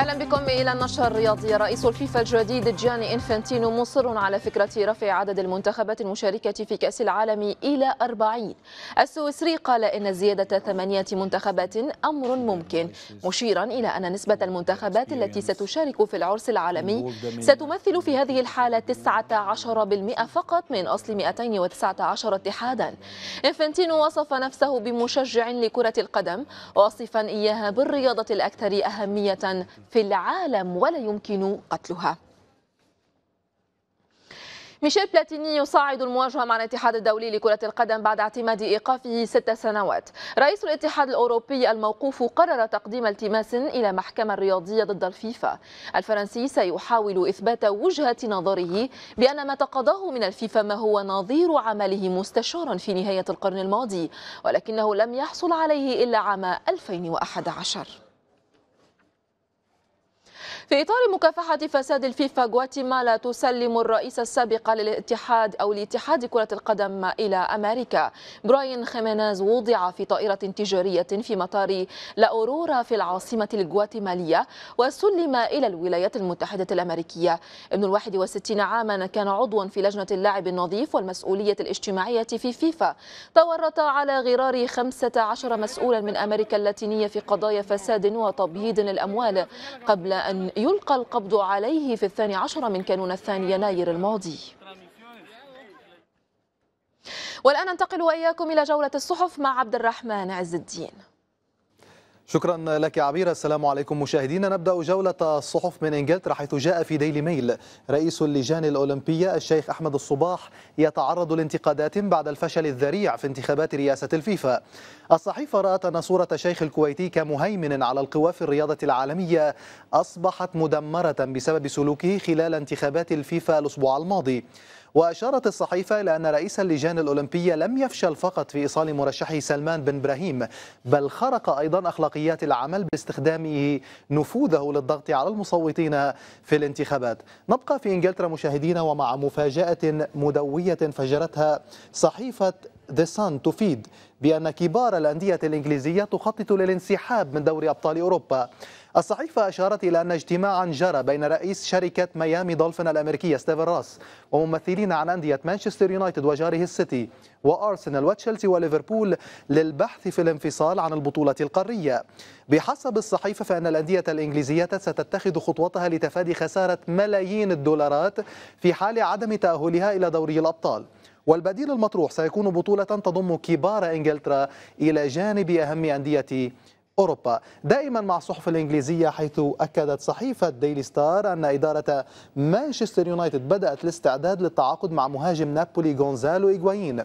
اهلا بكم الى النشر الرياضي رئيس الفيفا الجديد جياني انفانتينو مصر على فكره رفع عدد المنتخبات المشاركه في كاس العالم الى 40 السويسري قال ان زياده ثمانيه منتخبات امر ممكن مشيرا الى ان نسبه المنتخبات التي ستشارك في العرس العالمي ستمثل في هذه الحاله 19% فقط من اصل 219 اتحادا انفانتينو وصف نفسه بمشجع لكره القدم واصفا اياها بالرياضه الاكثر اهميه في العالم ولا يمكن قتلها ميشيل بلاتيني يصاعد المواجهة مع الاتحاد الدولي لكرة القدم بعد اعتماد إيقافه ست سنوات رئيس الاتحاد الأوروبي الموقوف قرر تقديم التماس إلى محكمة رياضية ضد الفيفا الفرنسي سيحاول إثبات وجهة نظره بأن ما تقاضاه من الفيفا ما هو نظير عمله مستشارا في نهاية القرن الماضي ولكنه لم يحصل عليه إلا عام 2011 في إطار مكافحة فساد الفيفا غواتيمالا تسلم الرئيس السابق للاتحاد أو لاتحاد كرة القدم إلى أمريكا براين خيمينيز وضع في طائرة تجارية في مطار لأورورا في العاصمة الغواتيمالية وسلم إلى الولايات المتحدة الأمريكية ابن الواحد وستين عاما كان عضوا في لجنة اللاعب النظيف والمسؤولية الاجتماعية في فيفا تورط على غرار 15 مسؤولا من أمريكا اللاتينية في قضايا فساد وتبييض الأموال قبل أن يلقى القبض عليه في الثاني عشر من كانون الثاني يناير الماضي والآن ننتقل وإياكم إلى جولة الصحف مع عبد الرحمن عز الدين شكرا لك يا عبير السلام عليكم مشاهدينا نبدا جوله الصحف من انجلترا حيث جاء في ديلي ميل رئيس اللجان الاولمبيه الشيخ احمد الصباح يتعرض لانتقادات بعد الفشل الذريع في انتخابات رئاسه الفيفا. الصحيفه رات ان صوره الشيخ الكويتي كمهيمن على القوى في الرياضه العالميه اصبحت مدمره بسبب سلوكه خلال انتخابات الفيفا الاسبوع الماضي. وأشارت الصحيفة إلى أن رئيس اللجان الأولمبية لم يفشل فقط في إيصال مرشحه سلمان بن إبراهيم بل خرق أيضا أخلاقيات العمل باستخدامه نفوذه للضغط على المصوتين في الانتخابات نبقى في إنجلترا مشاهدينا ومع مفاجأة مدوية فجرتها صحيفة ذا سان تفيد بأن كبار الأندية الإنجليزية تخطط للانسحاب من دوري أبطال أوروبا الصحيفة أشارت إلى أن اجتماعا جرى بين رئيس شركة ميامي دولفين الأمريكية ستيفن راس وممثلين عن أندية مانشستر يونايتد وجاره السيتي وأرسنال وتشيلسي وليفربول للبحث في الانفصال عن البطولة القارية بحسب الصحيفة فإن الأندية الإنجليزية ستتخذ خطوتها لتفادي خسارة ملايين الدولارات في حال عدم تأهلها إلى دوري الأبطال والبديل المطروح سيكون بطولة تضم كبار إنجلترا إلى جانب أهم أندية أوروبا دائما مع الصحف الإنجليزية حيث أكدت صحيفة ديلي ستار أن إدارة مانشستر يونايتد بدأت الاستعداد للتعاقد مع مهاجم نابولي غونزالو إيغوايين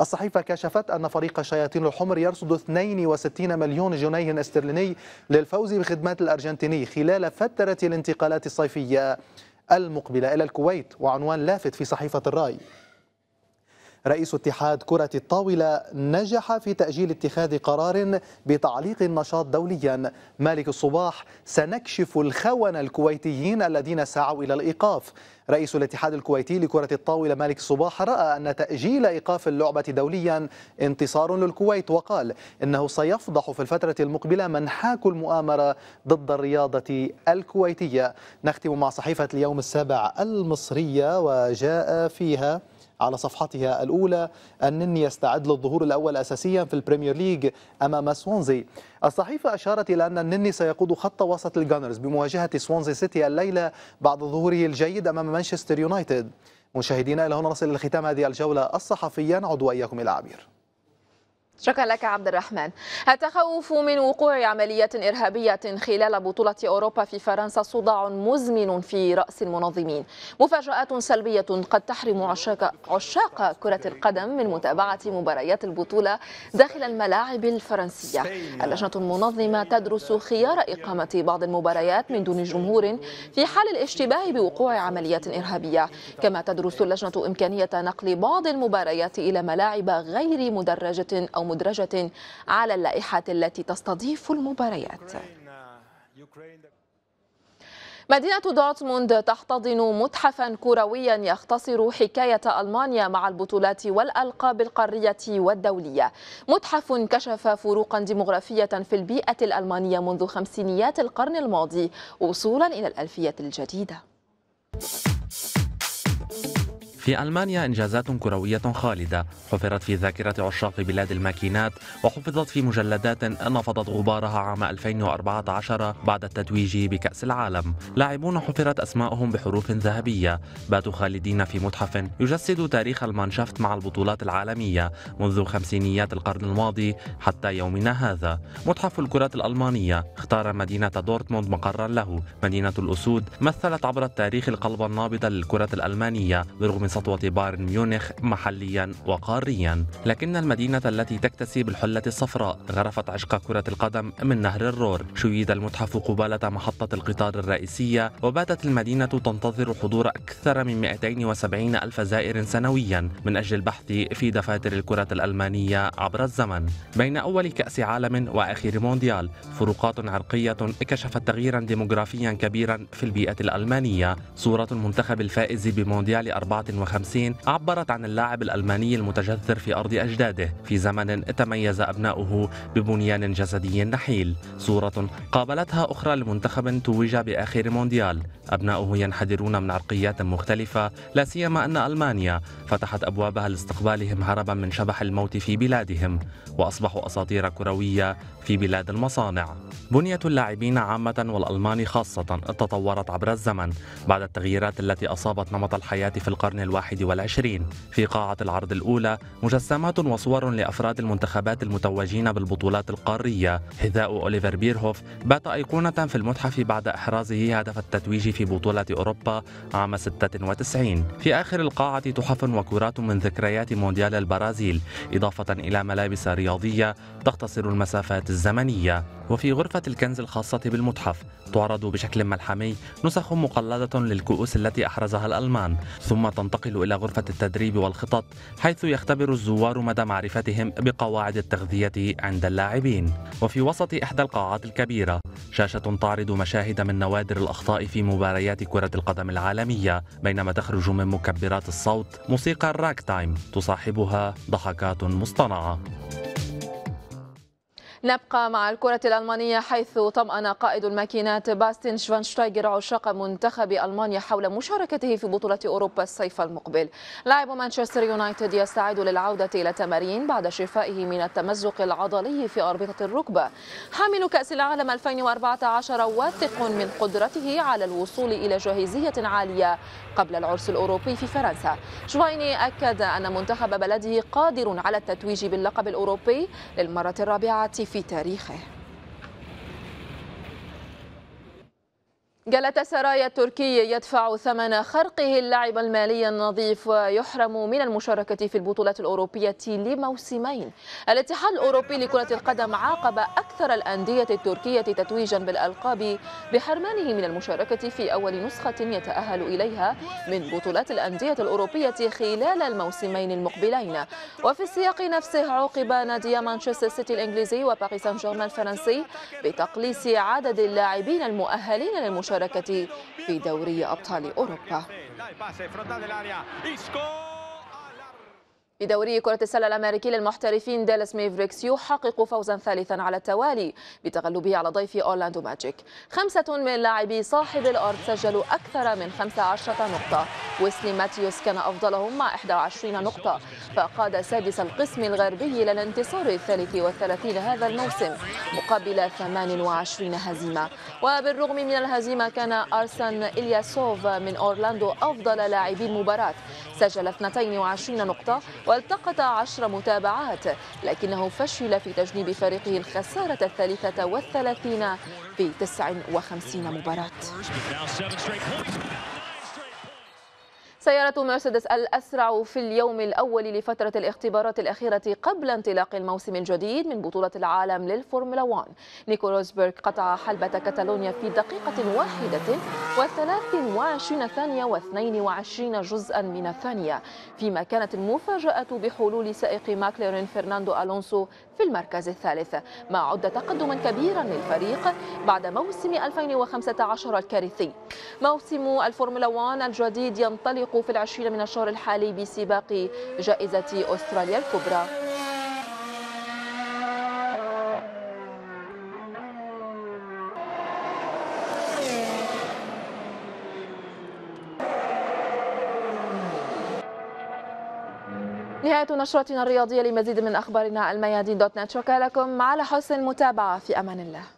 الصحيفة كشفت أن فريق الشياطين الحمر يرصد 62 مليون جنيه استرليني للفوز بخدمات الأرجنتيني خلال فترة الانتقالات الصيفية المقبلة إلى الكويت وعنوان لافت في صحيفة الرأي رئيس اتحاد كرة الطاولة نجح في تأجيل اتخاذ قرار بتعليق النشاط دوليا مالك الصباح سنكشف الخونة الكويتيين الذين سعوا إلى الإيقاف رئيس الاتحاد الكويتي لكرة الطاولة مالك الصباح رأى أن تأجيل إيقاف اللعبة دوليا انتصار للكويت وقال إنه سيفضح في الفترة المقبلة من حاك المؤامرة ضد الرياضة الكويتية نختم مع صحيفة اليوم السابع المصرية وجاء فيها على صفحتها الأولى أنني يستعد للظهور الأول أساسيا في البريمير ليج أمام سوانزي الصحيفة أشارت إلى أن النني سيقود خط وسط الجانرز بمواجهة سوانزي سيتي الليلة بعد ظهوره الجيد أمام مانشستر يونايتد مشاهدينا إلى هنا نصل لختام هذه الجولة الصحفية عدوا إياكم إلى عبير شكرا لك عبد الرحمن التخوف من وقوع عملية إرهابية خلال بطولة أوروبا في فرنسا صداع مزمن في رأس المنظمين مفاجآت سلبية قد تحرم عشاق, عشاق كرة القدم من متابعة مباريات البطولة داخل الملاعب الفرنسية اللجنة المنظمة تدرس خيار إقامة بعض المباريات من دون جمهور في حال الاشتباه بوقوع عملية إرهابية كما تدرس اللجنة إمكانية نقل بعض المباريات إلى ملاعب غير مدرجة أو مدرجة على اللائحة التي تستضيف المباريات مدينة دورتموند تحتضن متحفا كرويا يختصر حكاية ألمانيا مع البطولات والألقاب القارية والدولية متحف كشف فروقا ديمغرافية في البيئة الألمانية منذ خمسينيات القرن الماضي وصولا إلى الألفية الجديدة في ألمانيا إنجازات كروية خالدة حفرت في ذاكرة عشاق بلاد الماكينات وحفظت في مجلدات نفضت غبارها عام 2014 بعد التتويج بكأس العالم لاعبون حفرت أسماءهم بحروف ذهبية باتوا خالدين في متحف يجسد تاريخ المانشافت مع البطولات العالمية منذ خمسينيات القرن الماضي حتى يومنا هذا متحف الكرة الألمانية اختار مدينة دورتموند مقرا له مدينة الأسود مثلت عبر التاريخ القلب النابض للكرة الألمانية برغم سطوة بايرن ميونخ محليا وقاريا لكن المدينة التي تكتسي بالحلة الصفراء غرفت عشق كرة القدم من نهر الرور شيد المتحف قبالة محطة القطار الرئيسية وباتت المدينة تنتظر حضور أكثر من 270 ألف زائر سنويا من أجل البحث في دفاتر الكرة الألمانية عبر الزمن بين أول كأس عالم وآخر مونديال فروقات عرقية كشفت تغييرا ديموغرافيا كبيرا في البيئة الألمانية صورة المنتخب الفائز بمونديال 54 1957 عبرت عن اللاعب الألماني المتجذر في أرض أجداده في زمن تميز أبناؤه ببنيان جسدي نحيل صورة قابلتها أخرى لمنتخب توج بآخر مونديال أبناؤه ينحدرون من عرقيات مختلفة لا سيما أن ألمانيا فتحت أبوابها لاستقبالهم هربا من شبح الموت في بلادهم وأصبحوا أساطير كروية في بلاد المصانع بنية اللاعبين عامة والألمان خاصة تطورت عبر الزمن بعد التغييرات التي أصابت نمط الحياة في القرن الواحد والعشرين في قاعة العرض الأولى مجسمات وصور لأفراد المنتخبات المتوجين بالبطولات القارية حذاء أوليفر بيرهوف بات أيقونة في المتحف بعد إحرازه هدف التتويج في بطولة أوروبا عام 96 في آخر القاعة تحف وكرات من ذكريات مونديال البرازيل إضافة إلى ملابس رياضية تختصر المسافات الزمنية وفي غرفة الكنز الخاصة بالمتحف تعرض بشكل ملحمي نسخ مقلدة للكؤوس التي أحرزها الألمان ثم تنتقل إلى غرفة التدريب والخطط حيث يختبر الزوار مدى معرفتهم بقواعد التغذية عند اللاعبين وفي وسط إحدى القاعات الكبيرة شاشة تعرض مشاهد من نوادر الأخطاء في مباريات كرة القدم العالمية بينما تخرج من مكبرات الصوت موسيقى الراك تايم تصاحبها ضحكات مصطنعة نبقى مع الكرة الألمانية حيث طمأن قائد الماكينات باستن شفانشتايجر عشاق منتخب ألمانيا حول مشاركته في بطولة أوروبا الصيف المقبل لاعب مانشستر يونايتد يستعد للعودة إلى التمارين بعد شفائه من التمزق العضلي في أربطة الركبة حامل كأس العالم 2014 واثق من قدرته على الوصول إلى جاهزية عالية قبل العرس الأوروبي في فرنسا شفايني أكد أن منتخب بلده قادر على التتويج باللقب الأوروبي للمرة الرابعة في تاريخه جلت سرايا التركي يدفع ثمن خرقه اللعب المالي النظيف ويحرم من المشاركة في البطولات الأوروبية لموسمين الاتحاد الأوروبي لكرة القدم عاقب أكثر الأندية التركية تتويجا بالألقاب بحرمانه من المشاركة في أول نسخة يتأهل إليها من بطولات الأندية الأوروبية خلال الموسمين المقبلين وفي السياق نفسه عوقب نادي مانشستر سيتي الإنجليزي وباريس سان جيرمان الفرنسي بتقليص عدد اللاعبين المؤهلين للمشاركة المشاركة في دوري أبطال أوروبا بدوري كرة السلة الأمريكي للمحترفين دالاس ميفريكس يحقق فوزا ثالثا على التوالي بتغلبه على ضيف أورلاندو ماجيك خمسة من لاعبي صاحب الأرض سجلوا أكثر من 15 نقطة ويسلي ماتيوس كان أفضلهم مع 21 نقطة فقاد سادس القسم الغربي إلى الانتصار الثالث والثلاثين هذا الموسم مقابل 28 هزيمة وبالرغم من الهزيمة كان أرسن إلياسوف من أورلاندو أفضل لاعبي المباراة سجل 22 نقطة والتقط 10 متابعات لكنه فشل في تجنيب فريقه الخسارة الثالثة والثلاثين في 59 مباراة سيارة مرسيدس الأسرع في اليوم الأول لفترة الاختبارات الأخيرة قبل انطلاق الموسم الجديد من بطولة العالم للفورمولا 1 نيكو روزبرغ قطع حلبة كاتالونيا في دقيقة واحدة و23 ثانية و22 جزءا من الثانية فيما كانت المفاجأة بحلول سائق ماكلارين فرناندو ألونسو في المركز الثالث ما عد تقدما كبيرا للفريق بعد موسم 2015 الكارثي موسم الفورمولا 1 الجديد ينطلق في العشرين من الشهر الحالي بسباق جائزة أستراليا الكبرى نهاية نشرتنا الرياضية لمزيد من أخبارنا الميادين دوت نت شكرا لكم على حسن المتابعة في أمان الله